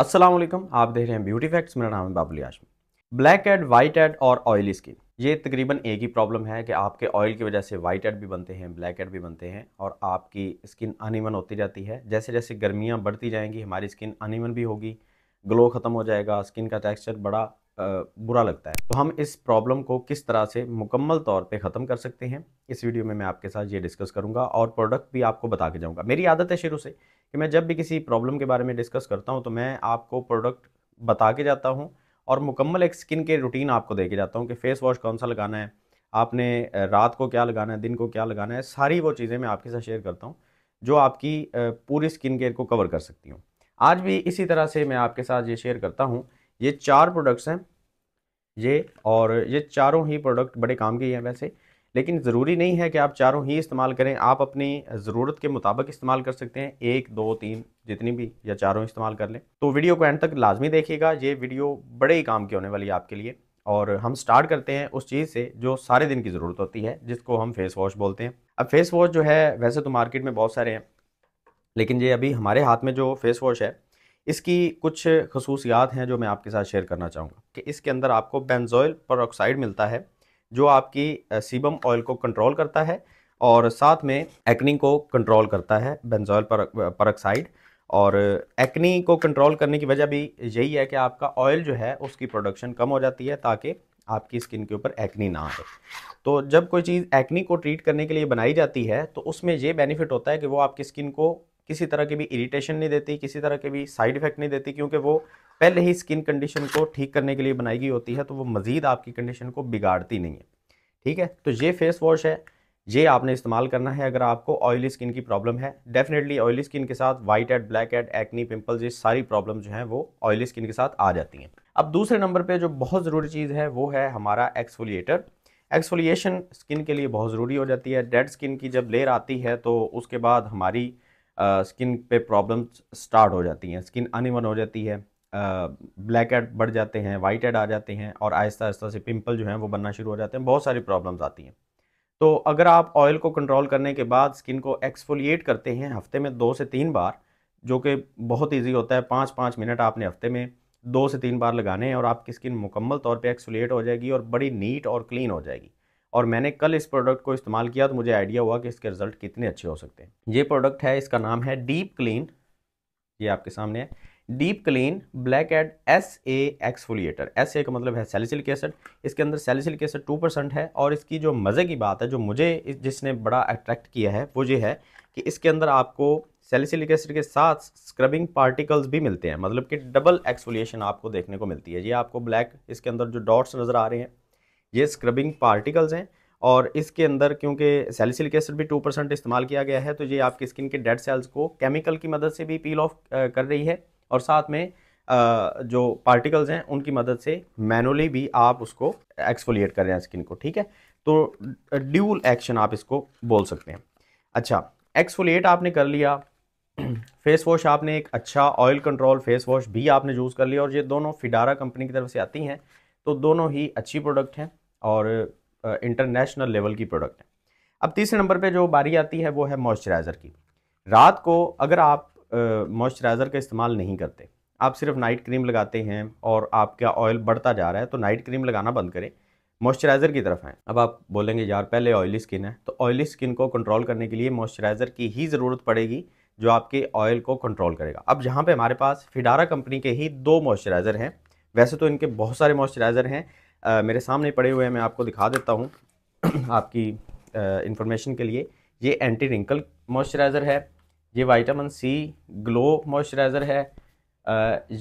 अस्सलाम वालेकुम आप देख रहे हैं ब्यूटी फैक्ट्स मेरा नाम है Babul Asham blackhead whitehead और ऑयली स्किन ये तकरीबन एक ही प्रॉब्लम है कि आपके ऑयल की वजह से वाइट एड भी बनते हैं ब्लैक एड भी बनते हैं और आपकी स्किन अनिमन होती जाती है जैसे जैसे गर्मियाँ बढ़ती जाएंगी हमारी स्किन अनिमन भी होगी ग्लो ख़त्म हो जाएगा स्किन का टेक्स्चर बड़ा बुरा लगता है तो हम इस प्रॉब्लम को किस तरह से मुकम्मल तौर पे ख़त्म कर सकते हैं इस वीडियो में मैं आपके साथ ये डिस्कस करूँगा और प्रोडक्ट भी आपको बता के जाऊँगा मेरी आदत है शुरू से कि मैं जब भी किसी प्रॉब्लम के बारे में डिस्कस करता हूँ तो मैं आपको प्रोडक्ट बता के जाता हूँ और मुकम्मल एक स्किन के रूटीन आपको दे के जाता हूँ कि फेस वॉश कौन सा लगाना है आपने रात को क्या लगाना है दिन को क्या लगाना है सारी वो चीज़ें मैं आपके साथ शेयर करता हूँ जो आपकी पूरी स्किन केयर को कवर कर सकती हूँ आज भी इसी तरह से मैं आपके साथ ये शेयर करता हूँ ये चार प्रोडक्ट्स हैं ये और ये चारों ही प्रोडक्ट बड़े काम के ही हैं वैसे लेकिन ज़रूरी नहीं है कि आप चारों ही इस्तेमाल करें आप अपनी ज़रूरत के मुताबिक इस्तेमाल कर सकते हैं एक दो तीन जितनी भी या चारों इस्तेमाल कर लें तो वीडियो को एंड तक लाजमी देखिएगा ये वीडियो बड़े ही काम की होने वाली है आपके लिए और हम स्टार्ट करते हैं उस चीज़ से जो सारे दिन की ज़रूरत होती है जिसको हम फेस वॉश बोलते हैं अब फेस वॉश जो है वैसे तो मार्केट में बहुत सारे हैं लेकिन ये अभी हमारे हाथ में जो फेस वॉश है इसकी कुछ खसूसियात हैं जो मैं आपके साथ शेयर करना चाहूँगा कि इसके अंदर आपको बेंजोइल पर मिलता है जो आपकी सीबम ऑयल को कंट्रोल करता है और साथ में एक्नी को कंट्रोल करता है बेंजोल परक्साइड और एक्नी को कंट्रोल करने की वजह भी यही है कि आपका ऑयल जो है उसकी प्रोडक्शन कम हो जाती है ताकि आपकी स्किन के ऊपर एक्नी ना आए तो जब कोई चीज़ एक्नी को ट्रीट करने के लिए बनाई जाती है तो उसमें ये बेनिफिट होता है कि वो आपकी स्किन को किसी तरह की भी इरिटेशन नहीं देती किसी तरह के भी साइड इफ़ेक्ट नहीं देती क्योंकि वो पहले ही स्किन कंडीशन को ठीक करने के लिए बनाई गई होती है तो वो मज़ीद आपकी कंडीशन को बिगाड़ती नहीं है ठीक है तो ये फेस वॉश है ये आपने इस्तेमाल करना है अगर आपको ऑयली स्किन की प्रॉब्लम है डेफिनेटली ऑयली स्किन के साथ whitehead blackhead acne pimple ये सारी प्रॉब्लम जो हैं वो ऑयली स्किन के साथ आ जाती हैं अब दूसरे नंबर पे जो बहुत ज़रूरी चीज़ है वो है हमारा एक्सफोलिएटर एक्सफोलिएशन स्किन के लिए बहुत ज़रूरी हो जाती है डेड स्किन की जब लेर आती है तो उसके बाद हमारी स्किन पे प्रॉब्लम्स स्टार्ट हो जाती हैं स्किन अनिवन हो जाती है ब्लैक एड बढ़ जाते हैं वाइट एड आ जाते हैं और आहिस्ता आहिस्ता से पिंपल जो हैं वो बनना शुरू हो जाते हैं बहुत सारी प्रॉब्लम्स आती हैं तो अगर आप ऑयल को कंट्रोल करने के बाद स्किन को एक्सफोलिएट करते हैं हफ्ते में दो से तीन बार जो कि बहुत ईजी होता है पाँच पाँच मिनट आपने हफ्ते में दो से तीन बार लगाने हैं और आपकी स्किन मुकम्मल तौर पर एक्सफोलिएट हो जाएगी और बड़ी नीट और क्लीन हो जाएगी और मैंने कल इस प्रोडक्ट को इस्तेमाल किया तो मुझे आइडिया हुआ कि इसके रिज़ल्ट कितने अच्छे हो सकते हैं ये प्रोडक्ट है इसका नाम है डीप क्लीन ये आपके सामने है deep clean blackhead S A exfoliator S A का मतलब है सेलिसिलिक एसड इसके अंदर सेलिसिलिक एसड टू परसेंट है और इसकी जो मज़े की बात है जो मुझे जिसने बड़ा अट्रैक्ट किया है वो ये है कि इसके अंदर आपको सेलिसिलिक एसड के साथ स्क्रबिंग पार्टिकल्स भी मिलते हैं मतलब कि डबल एक्सफोलिएशन आपको देखने को मिलती है ये आपको ब्लैक इसके अंदर जो डॉट्स नज़र आ रहे हैं ये स्क्रबिंग पार्टिकल्स हैं और इसके अंदर क्योंकि सेलिसिलिक एसिड भी टू परसेंट इस्तेमाल किया गया है तो ये आपकी स्किन के डेड सेल्स को केमिकल की मदद से भी पील ऑफ कर रही है और साथ में जो पार्टिकल्स हैं उनकी मदद से मैनुअली भी आप उसको एक्सफोलिएट कर रहे हैं स्किन को ठीक है तो ड्यूल एक्शन आप इसको बोल सकते हैं अच्छा एक्सफोलिएट आपने कर लिया फेस वॉश आपने एक अच्छा ऑयल कंट्रोल फेस वॉश भी आपने यूज़ कर लिया और ये दोनों फिडारा कंपनी की तरफ से आती हैं तो दोनों ही अच्छी प्रोडक्ट हैं और इंटरनेशनल लेवल की प्रोडक्ट हैं अब तीसरे नंबर पे जो बारी आती है वो है मॉइस्चराइज़र की रात को अगर आप मॉइस्चराइज़र का इस्तेमाल नहीं करते आप सिर्फ नाइट क्रीम लगाते हैं और आपका ऑयल बढ़ता जा रहा है तो नाइट क्रीम लगाना बंद करें मॉइस्चराइज़र की तरफ आएँ अब आप बोलेंगे यार पहले ऑयली स्किन है तो ऑयली स्किन को कंट्रोल करने के लिए मॉइस्चराइज़र की ही ज़रूरत पड़ेगी जो आपके ऑयल को कंट्रोल करेगा अब जहाँ पे हमारे पास फिडारा कंपनी के ही दो मॉइस्चराइज़र हैं वैसे तो इनके बहुत सारे मॉइस्चराइज़र हैं आ, मेरे सामने पड़े हुए हैं मैं आपको दिखा देता हूँ आपकी इन्फॉर्मेशन के लिए ये एंटी रिंकल मॉइस्चराइज़र है ये वाइटामिन सी ग्लो मॉइस्चराइज़र है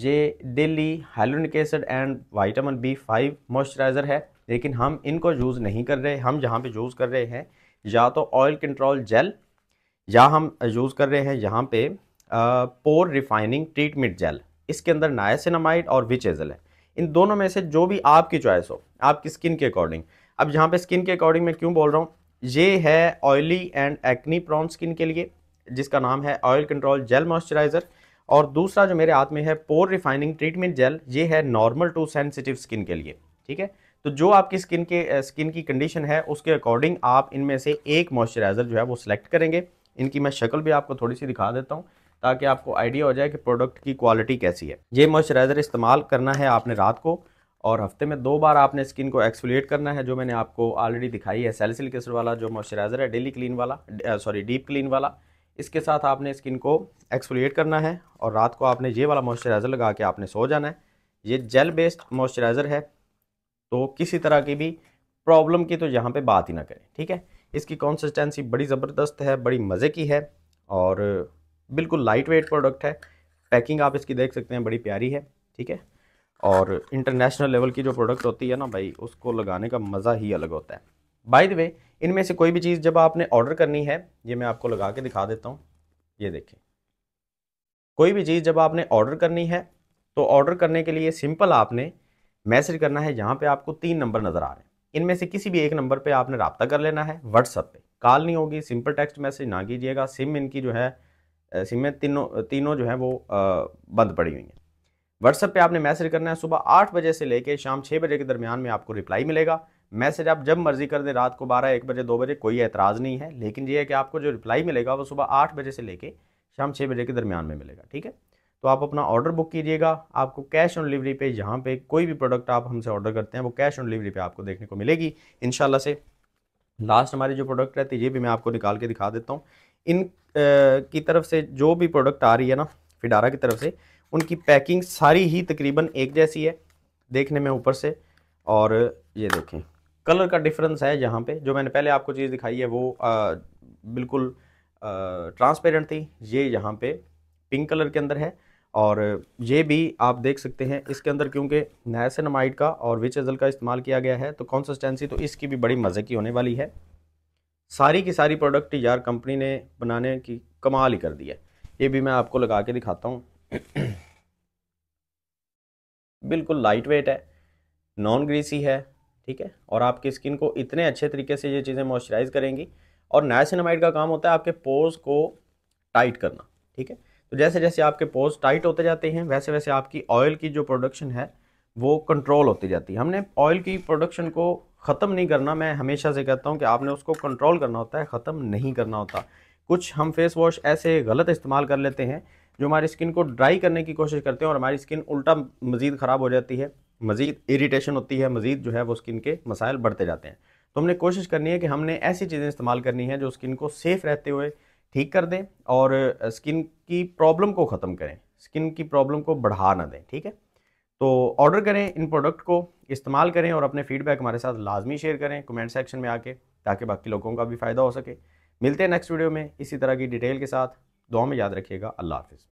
ये daily hyaluronic acid and vitamin B five moisturiser है लेकिन हम इनको यूज़ नहीं कर रहे हम जहाँ पे यूज़ कर रहे हैं या तो ऑयल कंट्रोल जेल या हम यूज़ कर रहे हैं यहाँ पे पोर रिफाइनिंग ट्रीटमेंट जेल इसके अंदर नायसिनमाइड और विचेजल है इन दोनों में से जो भी आपकी चॉइस हो आपकी स्किन के अकॉर्डिंग अब यहाँ पे स्किन के अकॉर्डिंग मैं क्यों बोल रहा हूँ ये है oily and acne prone skin के लिए जिसका नाम है ऑयल कंट्रोल जेल मॉइस्चराइज़र और दूसरा जो मेरे हाथ में है पोर रिफाइनिंग ट्रीटमेंट जेल ये है नॉर्मल टू सेंसिटिव स्किन के लिए ठीक है तो जो आपकी स्किन के स्किन की कंडीशन है उसके अकॉर्डिंग आप इनमें से एक मॉइस्चराइज़र जो है वो सिलेक्ट करेंगे इनकी मैं शक्ल भी आपको थोड़ी सी दिखा देता हूँ ताकि आपको आइडिया हो जाए कि प्रोडक्ट की क्वालिटी कैसी है ये मॉइस्चराइज़र इस्तेमाल करना है आपने रात को और हफ्ते में दो बार आपने स्किन को एक्सफोलिएट करना है जो मैंने आपको ऑलरेडी दिखाई है सेलसिल केसर वाला जो मॉइस्चराइज़र है डेली क्लीन वाला सॉरी डीप क्लीन वाला इसके साथ आपने स्किन को एक्सफोलिएट करना है और रात को आपने ये वाला मॉइस्चराइज़र लगा के आपने सो जाना है ये जेल बेस्ड मॉइस्चराइज़र है तो किसी तरह की भी प्रॉब्लम की तो यहाँ पे बात ही ना करें ठीक है इसकी कंसिस्टेंसी बड़ी ज़बरदस्त है बड़ी मज़े की है और बिल्कुल लाइट वेट प्रोडक्ट है पैकिंग आप इसकी देख सकते हैं बड़ी प्यारी है ठीक है और इंटरनेशनल लेवल की जो प्रोडक्ट होती है ना भाई उसको लगाने का मज़ा ही अलग होता है बाय द वे इनमें से कोई भी चीज़ जब आपने ऑर्डर करनी है ये मैं आपको लगा के दिखा देता हूँ ये देखें कोई भी चीज़ जब आपने ऑर्डर करनी है तो ऑर्डर करने के लिए सिंपल आपने मैसेज करना है यहाँ पे आपको तीन नंबर नज़र आ रहे हैं इनमें से किसी भी एक नंबर पे आपने रबता कर लेना है व्हाट्सअप पे कॉल नहीं होगी सिंपल टेक्स्ट मैसेज ना कीजिएगा सिम इनकी जो है सिम में तीनों तीनों जो है वो आ, बंद पड़ी हुई हैं व्हाट्सअप पे आपने मैसेज करना है सुबह आठ बजे से लेकर शाम छः बजे के दरमियान में आपको रिप्लाई मिलेगा मैसेज आप जब मर्जी कर दें रात को बारह एक बजे दो बजे कोई एतराज़ नहीं है लेकिन ये है कि आपको जो रिप्लाई मिलेगा वो सुबह आठ बजे से लेके शाम छः बजे के दरमियान में मिलेगा ठीक है तो आप अपना ऑर्डर बुक कीजिएगा आपको कैश ऑन डिलीवरी पे जहाँ पे कोई भी प्रोडक्ट आप हमसे ऑर्डर करते हैं वो कैश ऑन डिलीवरी पे आपको देखने को मिलेगी इन से लास्ट हमारी जो प्रोडक्ट रहती है ये भी मैं आपको निकाल के दिखा देता हूँ इन आ, की तरफ से जो भी प्रोडक्ट आ रही है ना फिडारा की तरफ से उनकी पैकिंग सारी ही तकरीबन एक जैसी है देखने में ऊपर से और ये देखें कलर का डिफरेंस है यहाँ पे जो मैंने पहले आपको चीज़ दिखाई है वो आ, बिल्कुल ट्रांसपेरेंट थी ये यहाँ पे पिंक कलर के अंदर है और ये भी आप देख सकते हैं इसके अंदर क्योंकि नैसनमाइड का और विच एजल का इस्तेमाल किया गया है तो कॉन्सिस्टेंसी तो इसकी भी बड़ी मज़े की होने वाली है सारी की सारी प्रोडक्ट यार कंपनी ने बनाने की कमाल ही कर दी है ये भी मैं आपको लगा के दिखाता हूँ बिल्कुल लाइट वेट है नॉन ग्रीसी है ठीक है और आपकी स्किन को इतने अच्छे तरीके से ये चीज़ें मॉइस्चराइज करेंगी और नायसिनमाइड का काम होता है आपके पोज को टाइट करना ठीक है तो जैसे जैसे आपके पोज टाइट होते जाते हैं वैसे वैसे आपकी ऑयल की जो प्रोडक्शन है वो कंट्रोल होती जाती है हमने ऑयल की प्रोडक्शन को ख़त्म नहीं करना मैं हमेशा से कहता हूँ कि आपने उसको कंट्रोल करना होता है ख़त्म नहीं करना होता कुछ हम फेस वॉश ऐसे गलत इस्तेमाल कर लेते हैं जो हमारी स्किन को ड्राई करने की कोशिश करते हैं और हमारी स्किन उल्टा मज़ीद ख़राब हो जाती है मज़ीद इरीटेशन होती है मज़ीद जो है वो स्किन के मसाइल बढ़ते जाते हैं तो हमने कोशिश करनी है कि हमने ऐसी चीज़ें इस्तेमाल करनी है जो स्किन को सेफ़ रहते हुए ठीक कर दें और स्किन की प्रॉब्लम को ख़त्म करें स्किन की प्रॉब्लम को बढ़ा ना दें ठीक है तो ऑर्डर करें इन प्रोडक्ट को इस्तेमाल करें और अपने फीडबैक हमारे साथ लाजमी शेयर करें कमेंट सेक्शन में आके ताकि बाकी लोगों का भी फ़ायदा हो सके मिलते हैं नेक्स्ट वीडियो में इसी तरह की डिटेल के साथ दुआ में याद रखिएगा अल्लाह हाफिज़